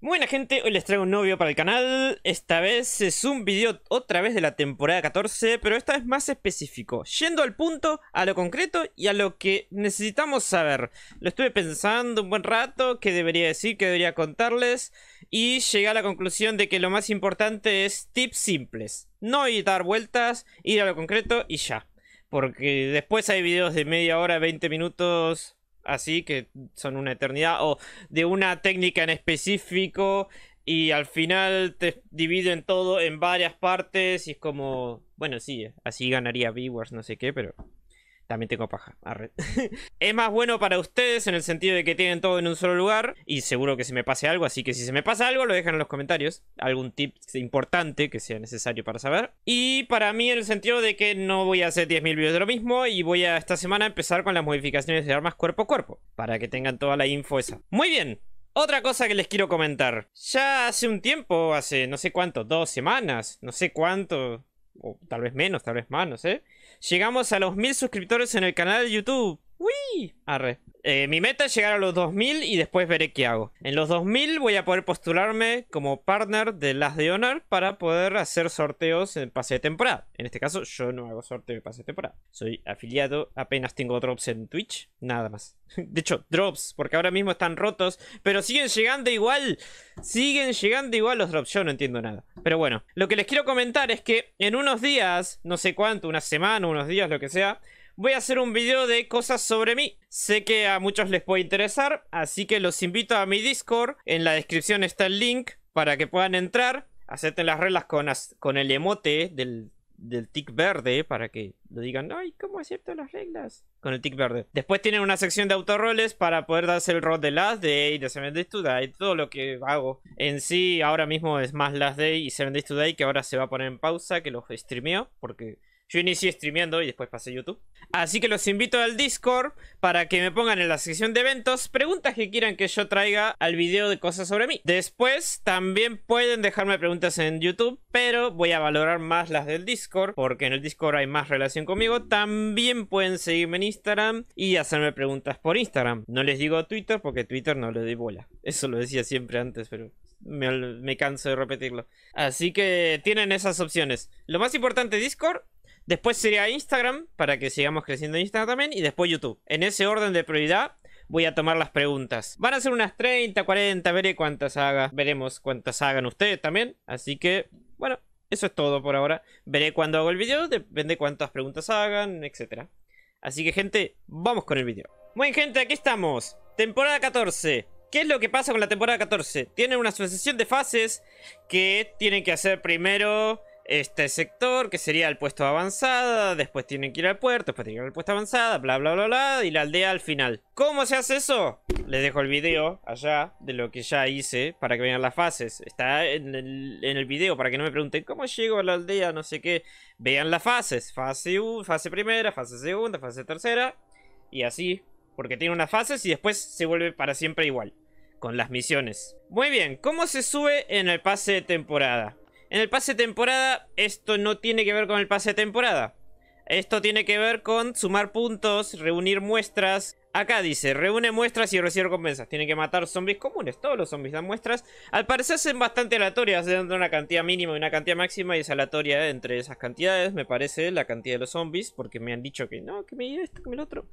Buena gente, hoy les traigo un novio para el canal, esta vez es un video otra vez de la temporada 14, pero esta vez más específico, yendo al punto, a lo concreto y a lo que necesitamos saber. Lo estuve pensando un buen rato, qué debería decir, qué debería contarles, y llegué a la conclusión de que lo más importante es tips simples, no ir dar vueltas, ir a lo concreto y ya. Porque después hay videos de media hora, 20 minutos, así, que son una eternidad, o de una técnica en específico y al final te dividen todo en varias partes y es como, bueno, sí, así ganaría viewers, no sé qué, pero también tengo paja. Arre. es más bueno para ustedes en el sentido de que tienen todo en un solo lugar. Y seguro que se me pase algo. Así que si se me pasa algo, lo dejan en los comentarios. Algún tip importante que sea necesario para saber. Y para mí en el sentido de que no voy a hacer 10.000 videos de lo mismo. Y voy a esta semana empezar con las modificaciones de armas cuerpo a cuerpo. Para que tengan toda la info esa. Muy bien. Otra cosa que les quiero comentar. Ya hace un tiempo, hace no sé cuánto, dos semanas, no sé cuánto, o tal vez menos, tal vez más, no sé. Llegamos a los mil suscriptores en el canal de YouTube. ¡Uy! Arre. Eh, mi meta es llegar a los 2000 y después veré qué hago. En los 2000 voy a poder postularme como partner de Las de Honor para poder hacer sorteos en pase de temporada. En este caso, yo no hago sorteo de pase de temporada. Soy afiliado, apenas tengo drops en Twitch, nada más. De hecho, drops, porque ahora mismo están rotos, pero siguen llegando igual. Siguen llegando igual los drops, yo no entiendo nada. Pero bueno, lo que les quiero comentar es que en unos días, no sé cuánto, una semana, unos días, lo que sea, voy a hacer un video de cosas sobre mí. Sé que a muchos les puede interesar, así que los invito a mi Discord. En la descripción está el link para que puedan entrar. Acepten las reglas con, el emote del, tic verde para que lo digan, ay, ¿cómo acepto las reglas? Con el tic verde. Después tienen una sección de autorroles para poder darse el rol de Last Day, de Seven Days to Die, todo lo que hago. En sí, ahora mismo es más Last Day y Seven Days to Die, que ahora se va a poner en pausa, que los streameo, porque yo inicié streameando y después pasé YouTube. Así que los invito al Discord para que me pongan en la sección de eventos preguntas que quieran que yo traiga al video de cosas sobre mí. Después también pueden dejarme preguntas en YouTube, pero voy a valorar más las del Discord porque en el Discord hay más relación conmigo. También pueden seguirme en Instagram y hacerme preguntas por Instagram. No les digo Twitter porque Twitter no le doy bola. Eso lo decía siempre antes, pero me, me canso de repetirlo. Así que tienen esas opciones. Lo más importante Discord Después sería Instagram, para que sigamos creciendo en Instagram también. Y después YouTube. En ese orden de prioridad voy a tomar las preguntas. Van a ser unas 30, 40, veré cuántas haga. Veremos cuántas hagan ustedes también. Así que, bueno, eso es todo por ahora. Veré cuándo hago el video, depende cuántas preguntas hagan, etc. Así que, gente, vamos con el video. Bueno, gente, aquí estamos. Temporada 14. ¿Qué es lo que pasa con la temporada 14? Tienen una sucesión de fases que tienen que hacer primero este sector, que sería el puesto avanzada, después tienen que ir al puerto, después tienen que ir al puesto avanzada, bla, bla, bla, bla, y la aldea al final. ¿Cómo se hace eso? Les dejo el video allá de lo que ya hice para que vean las fases. Está en el, video para que no me pregunten cómo llego a la aldea, no sé qué. Vean las fases. Fase, 1, fase primera, fase segunda, fase tercera, y así. Porque tiene unas fases y después se vuelve para siempre igual. Con las misiones. Muy bien, ¿cómo se sube en el pase de temporada? En el pase temporada, esto no tiene que ver con el pase de temporada. Esto tiene que ver con sumar puntos, reunir muestras. Acá dice, reúne muestras y recibe recompensas. Tiene que matar zombies comunes. Todos los zombies dan muestras. Al parecer son bastante aleatorias, dando una cantidad mínima y una cantidad máxima. Y es aleatoria entre esas cantidades, me parece, la cantidad de los zombies. Porque me han dicho que no, que me dio esto, que me lo otro.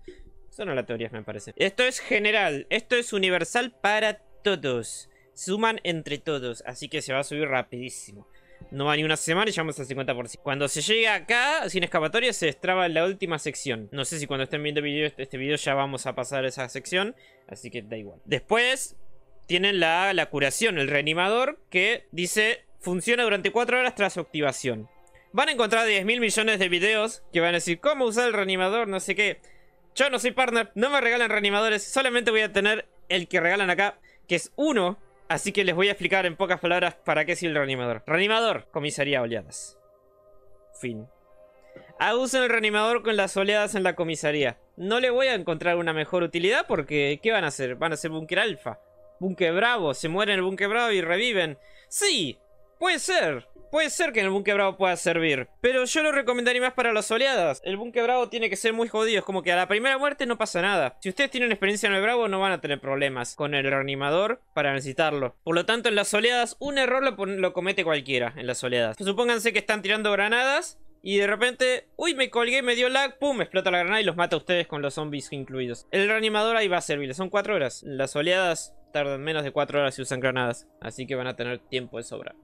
Son aleatorias, me parece. Esto es general. Esto es universal para todos. Suman entre todos. Así que se va a subir rapidísimo. No va ni una semana y vamos al 50%. Cuando se llega acá, sin escapatoria, se destraba la última sección. No sé si cuando estén viendo este video ya vamos a pasar esa sección, así que da igual. Después tienen la, la curación, el reanimador, que dice funciona durante 4 horas tras su activación. Van a encontrar 10.000 mil millones de videos que van a decir cómo usar el reanimador, no sé qué. Yo no soy partner, no me regalan reanimadores, solamente voy a tener el que regalan acá, que es uno Así que les voy a explicar en pocas palabras para qué sirve el reanimador. Reanimador, comisaría oleadas. Fin. Usen el reanimador con las oleadas en la comisaría. No le voy a encontrar una mejor utilidad porque... ¿Qué van a hacer? Van a hacer búnker alfa. Búnker bravo. Se mueren en el búnker bravo y reviven. ¡Sí! Puede ser. Puede ser que en el bunque bravo pueda servir, pero yo lo recomendaría más para las oleadas. El bunque bravo tiene que ser muy jodido, es como que a la primera muerte no pasa nada. Si ustedes tienen experiencia en el bravo no van a tener problemas con el reanimador para necesitarlo. Por lo tanto en las oleadas un error lo, comete cualquiera en las oleadas. Supónganse que están tirando granadas y de repente, uy, me colgué, me dio lag, pum, explota la granada y los mata a ustedes con los zombies incluidos. El reanimador ahí va a servir, son 4 horas. Las oleadas tardan menos de 4 horas si usan granadas, así que van a tener tiempo de sobra.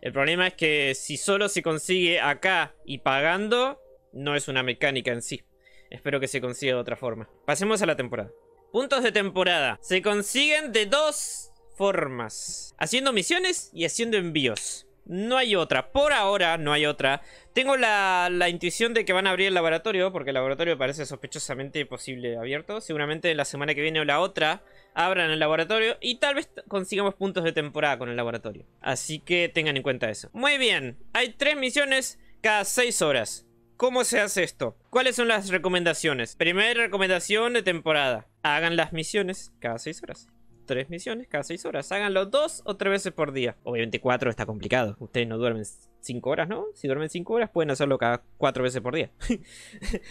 El problema es que si solo se consigue acá y pagando, no es una mecánica en sí. Espero que se consiga de otra forma. Pasemos a la temporada. Puntos de temporada. Se consiguen de dos formas. Haciendo misiones y haciendo envíos. No hay otra. Por ahora no hay otra. Tengo la, intuición de que van a abrir el laboratorio. Porque el laboratorio parece sospechosamente posible abierto. Seguramente la semana que viene o la otra abran el laboratorio y tal vez consigamos puntos de temporada con el laboratorio. Así que tengan en cuenta eso. Muy bien, hay tres misiones cada seis horas. ¿Cómo se hace esto? ¿Cuáles son las recomendaciones? Primera recomendación de temporada. Hagan las misiones cada seis horas tres misiones cada seis horas. Háganlo dos o tres veces por día. Obviamente cuatro está complicado. Ustedes no duermen cinco horas, ¿no? Si duermen cinco horas pueden hacerlo cada cuatro veces por día.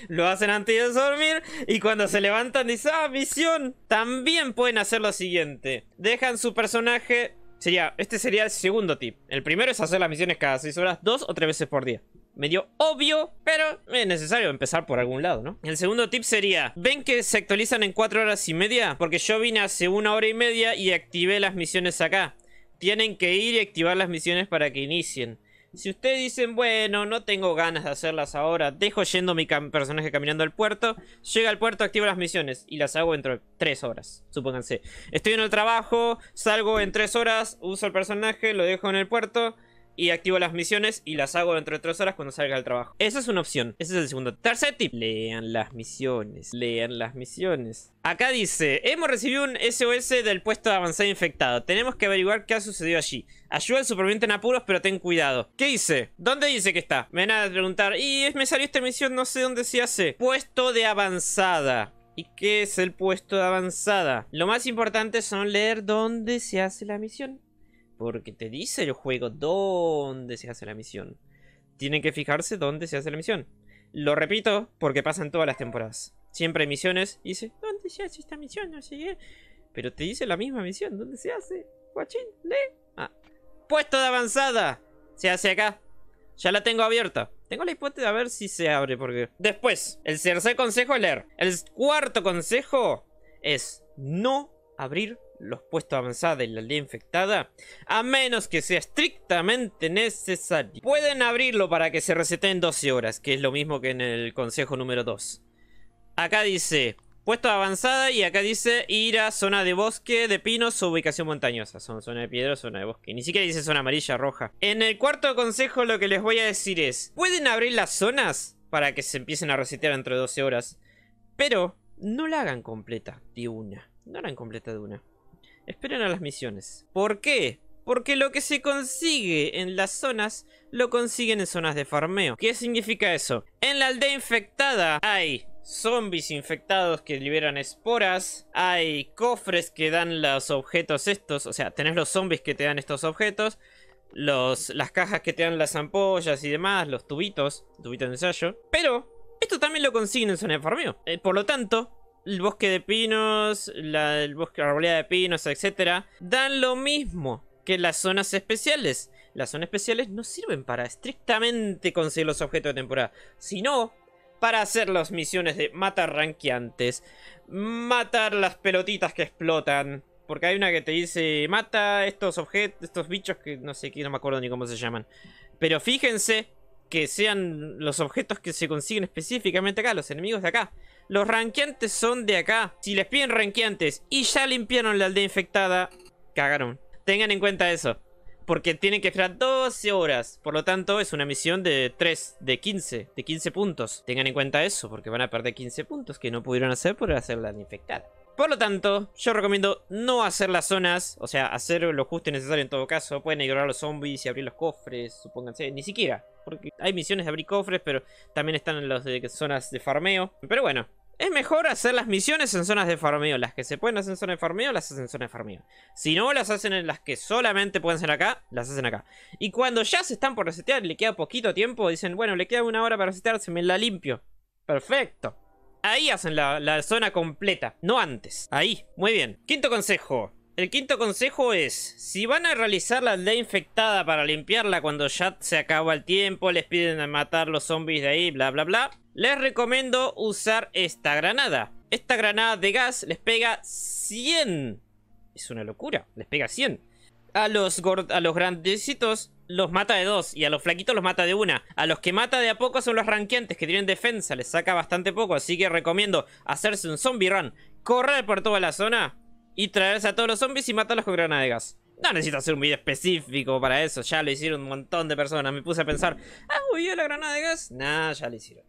lo hacen antes de dormir y cuando se levantan dicen, ah, misión. También pueden hacer lo siguiente. Dejan su personaje... Sería, este sería el segundo tip. El primero es hacer las misiones cada seis horas, dos o tres veces por día medio obvio, pero es necesario empezar por algún lado, ¿no? El segundo tip sería, ven que se actualizan en 4 horas y media, porque yo vine hace una hora y media y activé las misiones acá. Tienen que ir y activar las misiones para que inicien. Si ustedes dicen, bueno, no tengo ganas de hacerlas ahora, dejo yendo mi personaje caminando al puerto, llega al puerto, activo las misiones y las hago dentro de 3 horas, supónganse. Estoy en el trabajo, salgo en 3 horas, uso el personaje, lo dejo en el puerto, y activo las misiones y las hago dentro de tres horas cuando salga del trabajo. Esa es una opción. Ese es el segundo. Tercer tip. Lean las misiones. Lean las misiones. Acá dice, hemos recibido un SOS del puesto de avanzada infectado. Tenemos que averiguar qué ha sucedido allí. Ayuda al superviviente en apuros, pero ten cuidado. ¿Qué dice? ¿Dónde dice que está? Me van a preguntar, y me salió esta misión, no sé dónde se hace. Puesto de avanzada. ¿Y qué es el puesto de avanzada? Lo más importante son leer dónde se hace la misión. Porque te dice el juego dónde se hace la misión. Tienen que fijarse dónde se hace la misión. Lo repito porque pasan todas las temporadas. Siempre hay misiones y dice, ¿dónde se hace esta misión? No sé Pero te dice la misma misión, ¿dónde se hace? Guachín, lee. Ah. Puesto de avanzada. Se hace acá. Ya la tengo abierta. Tengo la hipótesis a ver si se abre porque... Después, el tercer consejo es leer. El cuarto consejo es no abrir los puestos avanzados en la aldea infectada, a menos que sea estrictamente necesario. Pueden abrirlo para que se resete en 12 horas, que es lo mismo que en el consejo número 2. Acá dice, puesto avanzada y acá dice ir a zona de bosque, de pinos o ubicación montañosa. Son zona de piedra, zona de bosque. Ni siquiera dice zona amarilla, roja. En el cuarto consejo lo que les voy a decir es, pueden abrir las zonas para que se empiecen a resetear entre 12 horas, pero no la hagan completa de una. No la hagan completa de una. Esperen a las misiones. ¿Por qué? Porque lo que se consigue en las zonas lo consiguen en zonas de farmeo. ¿Qué significa eso? En la aldea infectada hay zombies infectados que liberan esporas. Hay cofres que dan los objetos estos. O sea, tenés los zombies que te dan estos objetos. las cajas que te dan las ampollas y demás. Los tubitos. Tubitos de ensayo. Pero esto también lo consiguen en zona de farmeo. Eh, por lo tanto, el bosque de pinos, la, el bosque, arboleda de pinos, etc. Dan lo mismo que las zonas especiales. Las zonas especiales no sirven para estrictamente conseguir los objetos de temporada, sino para hacer las misiones de matar ranqueantes, matar las pelotitas que explotan, porque hay una que te dice, mata estos objetos, estos bichos que no sé qué, no me acuerdo ni cómo se llaman. Pero fíjense que sean los objetos que se consiguen específicamente acá, los enemigos de acá. Los ranqueantes son de acá. Si les piden ranqueantes y ya limpiaron la aldea infectada, cagaron. Tengan en cuenta eso. Porque tienen que esperar 12 horas. Por lo tanto, es una misión de 3, de 15, de 15 puntos. Tengan en cuenta eso, porque van a perder 15 puntos que no pudieron hacer por hacer la infectada. Por lo tanto, yo recomiendo no hacer las zonas, o sea, hacer lo justo y necesario en todo caso. Pueden ignorar los zombies y abrir los cofres, supónganse, ni siquiera. Porque hay misiones de abrir cofres, pero también están en las de zonas de farmeo. Pero bueno, es mejor hacer las misiones en zonas de farmeo. Las que se pueden hacer en zonas de farmeo, las hacen en zonas de farmeo. Si no, las hacen en las que solamente pueden ser acá, las hacen acá. Y cuando ya se están por resetear, le queda poquito tiempo, dicen, bueno, le queda una hora para resetearse, me la limpio. Perfecto. Ahí hacen la, zona completa, no antes. Ahí, muy bien. Quinto consejo. El quinto consejo es, si van a realizar la aldea infectada para limpiarla cuando ya se acaba el tiempo, les piden matar los zombies de ahí, bla, bla, bla. Les recomiendo usar esta granada. Esta granada de gas les pega 100. Es una locura, les pega 100. A los, a los grandecitos los mata de dos y a los flaquitos los mata de una. A los que mata de a poco son los ranqueantes que tienen defensa, les saca bastante poco, así que recomiendo hacerse un zombie run, correr por toda la zona y traerse a todos los zombies y matarlos con granada de gas. No necesito hacer un video específico para eso, ya lo hicieron un montón de personas. Me puse a pensar, ah, huyó la granada de gas. Nah, ya lo hicieron.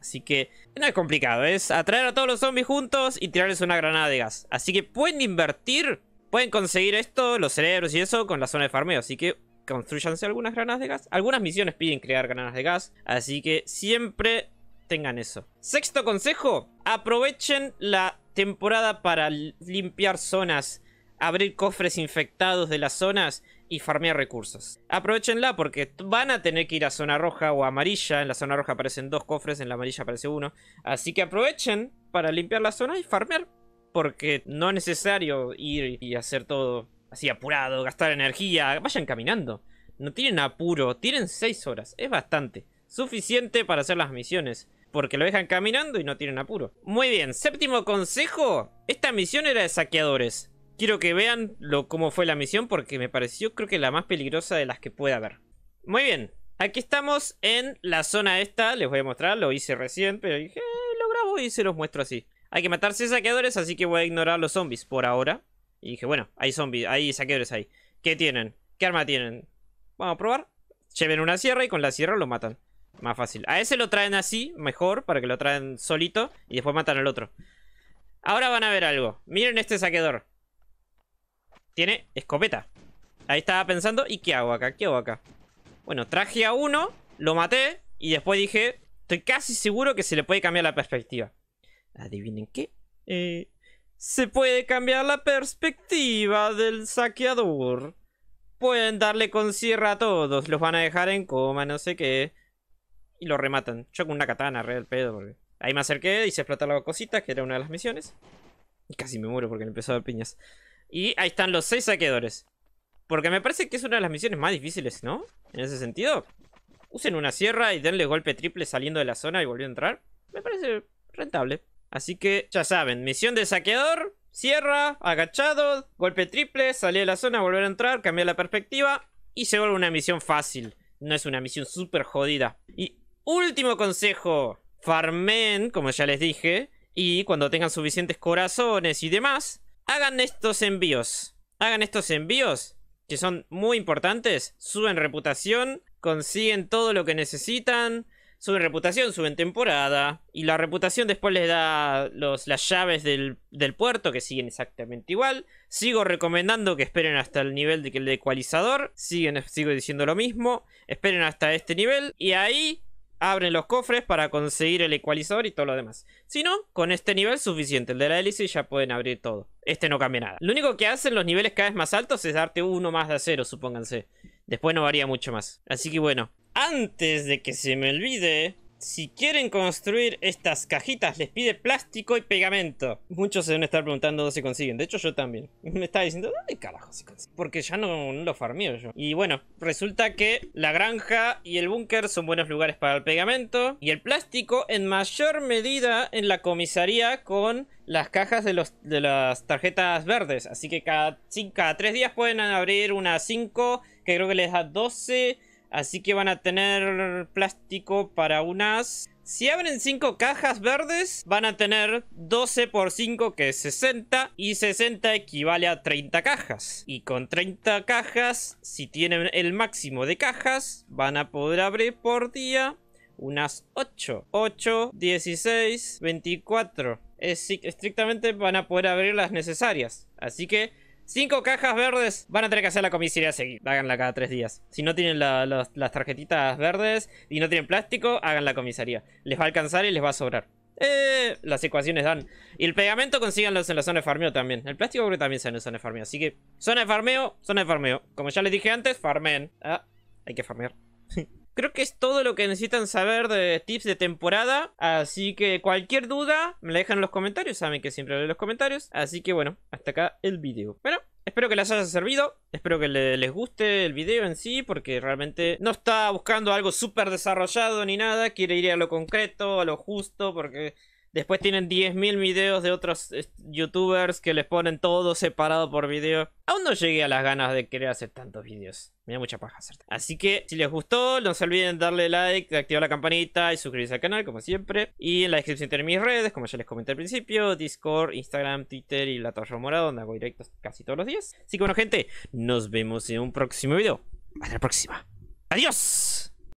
Así que no es complicado, es atraer a todos los zombies juntos y tirarles una granada de gas. Así que pueden invertir, pueden conseguir esto, los cerebros y eso, con la zona de farmeo. Así que construyanse algunas granadas de gas. Algunas misiones piden crear granadas de gas, así que siempre tengan eso. Sexto consejo, aprovechen la temporada para limpiar zonas, abrir cofres infectados de las zonas y farmear recursos. Aprovechenla porque van a tener que ir a zona roja o amarilla. En la zona roja aparecen dos cofres, en la amarilla aparece uno. Así que aprovechen para limpiar la zona y farmear. Porque no es necesario ir y hacer todo así apurado, gastar energía. Vayan caminando. No tienen apuro, tienen seis horas. Es bastante. Suficiente para hacer las misiones. Porque lo dejan caminando y no tienen apuro. Muy bien, séptimo consejo. Esta misión era de saqueadores. Quiero que vean lo, cómo fue la misión porque me pareció creo que la más peligrosa de las que pueda haber. Muy bien, aquí estamos en la zona esta, les voy a mostrar, lo hice recién, pero dije, eh, lo grabo y se los muestro así. Hay que matar 6 saqueadores, así que voy a ignorar los zombies por ahora. Y dije, bueno, hay zombies, hay saqueadores ahí. ¿Qué tienen? ¿Qué arma tienen? Vamos a probar. Lleven una sierra y con la sierra lo matan. Más fácil. A ese lo traen así, mejor, para que lo traen solito y después matan al otro. Ahora van a ver algo. Miren este saqueador tiene escopeta. Ahí estaba pensando, ¿y qué hago acá? ¿Qué hago acá? Bueno, traje a uno, lo maté y después dije, estoy casi seguro que se le puede cambiar la perspectiva. Adivinen qué. Eh, se puede cambiar la perspectiva del saqueador. Pueden darle con sierra a todos, los van a dejar en coma, no sé qué. Y lo rematan. Yo con una katana, re el pedo. Ahí me acerqué, Y se explotar la cosita, que era una de las misiones. Y casi me muero porque le empezó a dar piñas. Y ahí están los seis saqueadores. Porque me parece que es una de las misiones más difíciles, ¿no? En ese sentido. Usen una sierra y denle golpe triple saliendo de la zona y volviendo a entrar. Me parece rentable. Así que ya saben, misión de saqueador, sierra, agachado, golpe triple, salir de la zona, volver a entrar, cambiar la perspectiva y se vuelve una misión fácil. No es una misión súper jodida. Y último consejo, farmen, como ya les dije, y cuando tengan suficientes corazones y demás, hagan estos envíos. Hagan estos envíos, que son muy importantes. Suben reputación, consiguen todo lo que necesitan. Suben reputación, suben temporada. Y la reputación después les da las llaves del, puerto, que siguen exactamente igual. Sigo recomendando que esperen hasta el nivel de, el ecualizador. Siguen, sigo diciendo lo mismo. Esperen hasta este nivel. Y ahí abren los cofres para conseguir el ecualizador y todo lo demás. Si no, con este nivel suficiente, el de la hélice ya pueden abrir todo. Este no cambia nada. Lo único que hacen los niveles cada vez más altos es darte uno más de acero, supónganse. Después no varía mucho más. Así que bueno, antes de que se me olvide, si quieren construir estas cajitas, les pide plástico y pegamento. Muchos se deben estar preguntando dónde se consiguen. De hecho, yo también. Me estaba diciendo, ¿dónde carajo se consiguen? Porque ya no, lo farmeo yo. Y bueno, resulta que la granja y el búnker son buenos lugares para el pegamento. Y el plástico, en mayor medida, en la comisaría con las cajas de, las tarjetas verdes. Así que cada, cada tres días pueden abrir unas 5, que creo que les da 12 Así que van a tener plástico para unas... Si abren 5 cajas verdes, van a tener 12 por 5 que es 60 y 60 equivale a 30 cajas. Y con 30 cajas, si tienen el máximo de cajas, van a poder abrir por día unas 8. 8, 16, 24. Es, estrictamente van a poder abrir las necesarias. Así que Cinco cajas verdes. Van a tener que hacer la comisaría seguir. Háganla cada tres días. Si no tienen las tarjetitas verdes y no tienen plástico, hagan la comisaría. Les va a alcanzar y les va a sobrar. Eh, las ecuaciones dan. Y el pegamento consíganlo en la zona de farmeo también. El plástico creo también se en la zona de farmeo. Así que, zona de farmeo, zona de farmeo. Como ya les dije antes, farmen. Ah, hay que farmear. Creo que es todo lo que necesitan saber de tips de temporada. Así que cualquier duda me la dejan en los comentarios. Saben que siempre leo los comentarios. Así que bueno, hasta acá el video. Bueno, Espero que les haya servido, espero que les guste el video en sí, porque realmente no está buscando algo súper desarrollado ni nada, quiere ir a lo concreto, a lo justo, porque Después tienen 10.000 videos de otros eh, youtubers que les ponen todo separado por video. Aún no llegué a las ganas de querer hacer tantos videos. Me da mucha paja hacerte Así que si les gustó, no se olviden darle like, activar la campanita y suscribirse al canal como siempre. Y en la descripción tienen mis redes, como ya les comenté al principio. Discord, Instagram, Twitter y la Torre Morada, donde hago directos casi todos los días. Así que bueno gente, nos vemos en un próximo video. Hasta la próxima. Adiós.